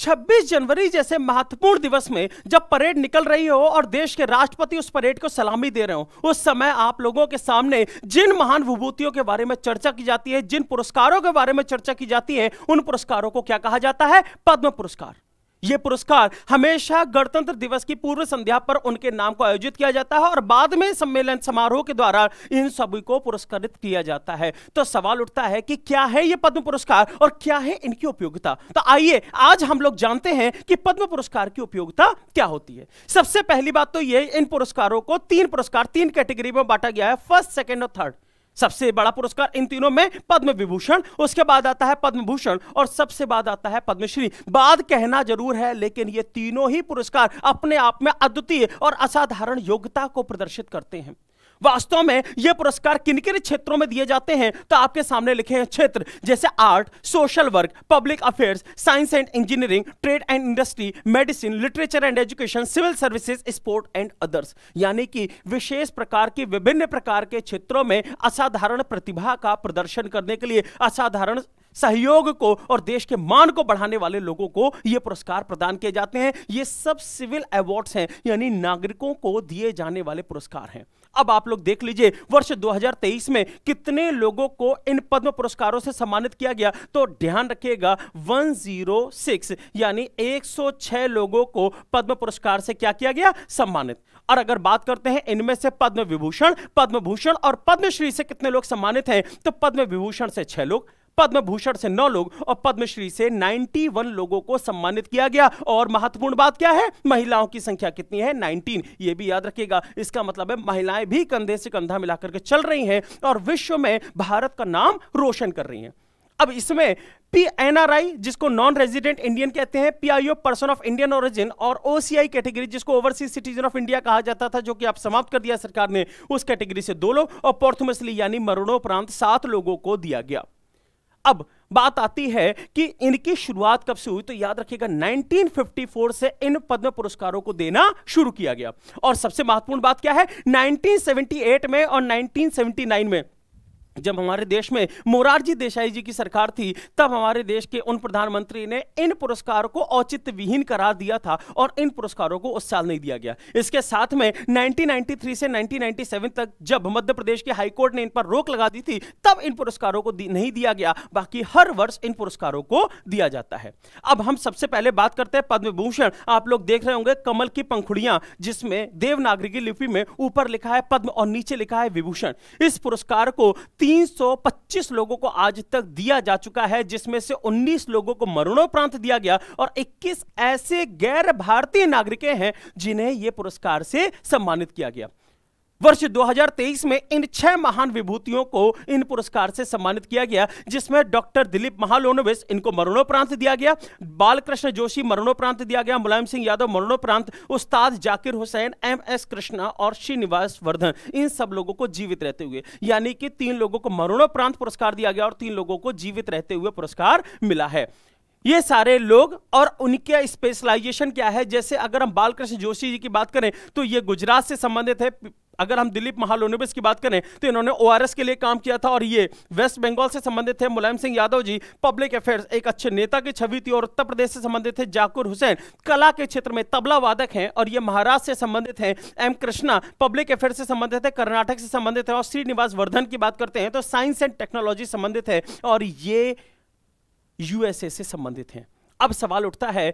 26 जनवरी जैसे महत्वपूर्ण दिवस में जब परेड निकल रही हो और देश के राष्ट्रपति उस परेड को सलामी दे रहे हो उस समय आप लोगों के सामने जिन महान विभूतियों के बारे में चर्चा की जाती है जिन पुरस्कारों के बारे में चर्चा की जाती है उन पुरस्कारों को क्या कहा जाता है पद्म पुरस्कार यह पुरस्कार हमेशा गणतंत्र दिवस की पूर्व संध्या पर उनके नाम को आयोजित किया जाता है और बाद में सम्मेलन समारोह के द्वारा इन सभी को पुरस्कृत किया जाता है तो सवाल उठता है कि क्या है यह पद्म पुरस्कार और क्या है इनकी उपयोगिता तो आइए आज हम लोग जानते हैं कि पद्म पुरस्कार की उपयोगिता क्या होती है सबसे पहली बात तो यह इन पुरस्कारों को तीन पुरस्कार तीन कैटेगरी में बांटा गया है फर्स्ट सेकेंड और थर्ड सबसे बड़ा पुरस्कार इन तीनों में पद्म विभूषण उसके बाद आता है पद्म भूषण और सबसे बाद आता है पद्मश्री बाद कहना जरूर है लेकिन ये तीनों ही पुरस्कार अपने आप में अद्वितीय और असाधारण योग्यता को प्रदर्शित करते हैं वास्तव में ये पुरस्कार किन किन क्षेत्रों में दिए जाते हैं तो आपके सामने लिखे हैं क्षेत्र जैसे art social work public affairs science and engineering trade and industry medicine literature and education civil services sport and others यानी कि विशेष प्रकार के विभिन्न प्रकार के क्षेत्रों में असाधारण प्रतिभा का प्रदर्शन करने के लिए असाधारण सहयोग को और देश के मान को बढ़ाने वाले लोगों को ये पुरस्कार प्रदान किए जाते हैं ये सब सिविल अवार्ड्स हैं यानी नागरिकों को दिए जाने वाले पुरस्कार हैं अब आप लोग देख लीजिए वर्ष 2023 में कितने लोगों को इन पद्म पुरस्कारों से सम्मानित किया गया तो ध्यान रखिएगा 106 यानी 106 लोगों को पद्म पुरस्कार से क्या किया गया सम्मानित और अगर बात करते हैं इनमें से पद्म विभूषण पद्म भूषण और पद्मश्री से कितने लोग सम्मानित हैं तो पद्म विभूषण से छह लोग पद्म भूषण से नौ लोग और पद्मश्री से 91 लोगों को सम्मानित किया गया और महत्वपूर्ण बात क्या है महिलाओं की संख्या कितनी है 19 ये भी याद रखिएगा इसका मतलब है महिलाएं भी कंधे से कंधा मिलाकर के चल रही हैं और विश्व में भारत का नाम रोशन कर रही हैं अब इसमें पी एनआरआई जिसको नॉन रेजिडेंट इंडियन कहते हैं PIO person of Indian origin और ओसीआई कैटेगरी जिसको ओवरसीज सिटीजन ऑफ इंडिया कहा जाता था जो कि आप समाप्त कर दिया सरकार ने उस कैटेगरी से दो लोग और पोर्थमसली यानी मरणोपरांत सात लोगों को दिया गया अब बात आती है कि इनकी शुरुआत कब से हुई तो याद रखिएगा 1954 से इन पद्म पुरस्कारों को देना शुरू किया गया और सबसे महत्वपूर्ण बात क्या है 1978 में और 1979 में जब हमारे देश में मोरारजी देसाई जी की सरकार थी तब हमारे देश के उन प्रधानमंत्री ने इन पुरस्कारों को औचित्य विहीन करार दिया था और इन पुरस्कारों को उस साल नहीं दिया गया इसके साथ में 1993 से 1997 तक जब मध्य प्रदेश के हाईकोर्ट ने इन पर रोक लगा दी थी तब इन पुरस्कारों को नहीं दिया गया बाकी हर वर्ष इन पुरस्कारों को दिया जाता है अब हम सबसे पहले बात करते हैं पद्म भूषण आप लोग देख रहे होंगे कमल की पंखुड़ियां जिसमें देवनागरी की लिपि में ऊपर लिखा है पद्म और नीचे लिखा है विभूषण इस पुरस्कार को 325 लोगों को आज तक दिया जा चुका है जिसमें से 19 लोगों को मरणोपरांत दिया गया और 21 ऐसे गैर भारतीय नागरिक हैं जिन्हें यह पुरस्कार से सम्मानित किया गया वर्ष 2023 में इन छह महान विभूतियों को इन पुरस्कार से सम्मानित किया गया जिसमें डॉक्टर दिलीप महालोनोविस इनको मरणोपरांत दिया गया बालकृष्ण जोशी मरणोपरांत दिया गया मुलायम सिंह यादव मरणोपरांत उस्ताद जाकिर हुसैन एम एस कृष्णा और श्रीनिवास वर्धन इन सब लोगों को जीवित रहते हुए यानी कि तीन लोगों को मरणोपरांत पुरस्कार दिया गया और तीन लोगों को जीवित रहते हुए पुरस्कार मिला है ये सारे लोग और उनके स्पेशलाइजेशन क्या है जैसे अगर हम बालकृष्ण जोशी जी की बात करें तो ये गुजरात से संबंधित है अगर हम दिलीप महालोनोबिस की बात करें तो इन्होंने ओआरएस के लिए काम किया था और ये वेस्ट बंगाल से संबंधित थे मुलायम सिंह यादव जी पब्लिक अफेयर्स एक अच्छे नेता की छवि थी और उत्तर प्रदेश से संबंधित थे जाकुर हुसैन कला के क्षेत्र में तबला वादक हैं और ये महाराष्ट्र से संबंधित हैं एम कृष्णा पब्लिक अफेयर से संबंधित है कर्नाटक से संबंधित है और श्रीनिवास वर्धन की बात करते हैं तो साइंस एंड टेक्नोलॉजी संबंधित है और ये यूएसए से संबंधित हैं अब सवाल उठता है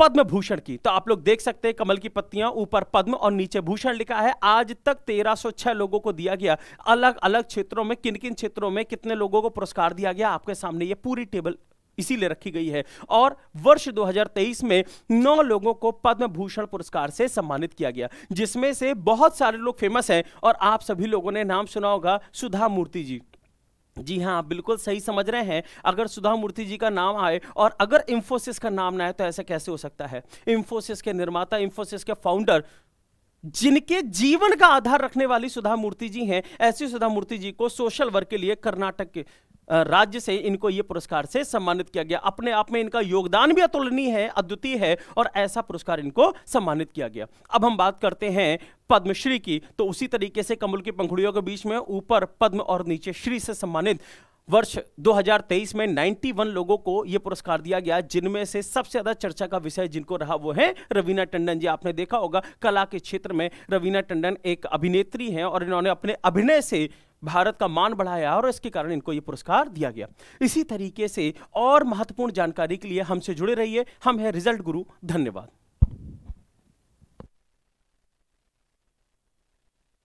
पद्म भूषण की तो आप लोग देख सकते हैं कमल की पत्तियां ऊपर पद्म और नीचे भूषण लिखा है आज तक 1306 लोगों को दिया गया अलग अलग क्षेत्रों में किन किन क्षेत्रों में कितने लोगों को पुरस्कार दिया गया आपके सामने ये पूरी टेबल इसीलिए रखी गई है और वर्ष 2023 में नौ लोगों को पद्म भूषण पुरस्कार से सम्मानित किया गया जिसमें से बहुत सारे लोग फेमस हैं और आप सभी लोगों ने नाम सुना होगा सुधा मूर्ति जी जी हाँ आप बिल्कुल सही समझ रहे हैं अगर सुधा मूर्ति जी का नाम आए और अगर इंफोसिस का नाम ना आए तो ऐसा कैसे हो सकता है इंफोसिस के निर्माता इंफोसिस के फाउंडर जिनके जीवन का आधार रखने वाली सुधा मूर्ति जी हैं ऐसी सुधा मूर्ति जी को सोशल वर्क के लिए कर्नाटक के राज्य से इनको ये पुरस्कार से सम्मानित किया गया अपने आप में इनका योगदान भी अतुलनीय है अद्वितीय है और ऐसा पुरस्कार इनको सम्मानित किया गया अब हम बात करते हैं पद्मश्री की तो उसी तरीके से कमल की पंखुड़ियों के बीच में ऊपर पद्म और नीचे श्री से सम्मानित वर्ष 2023 में 91 लोगों को यह पुरस्कार दिया गया जिनमें से सबसे ज्यादा चर्चा का विषय जिनको रहा वो है रवीना टंडन जी आपने देखा होगा कला के क्षेत्र में रवीना टंडन एक अभिनेत्री हैं और इन्होंने अपने अभिनय से भारत का मान बढ़ाया और इसके कारण इनको ये पुरस्कार दिया गया इसी तरीके से और महत्वपूर्ण जानकारी के लिए हमसे जुड़े रहिए हम हैं रिजल्ट गुरु धन्यवाद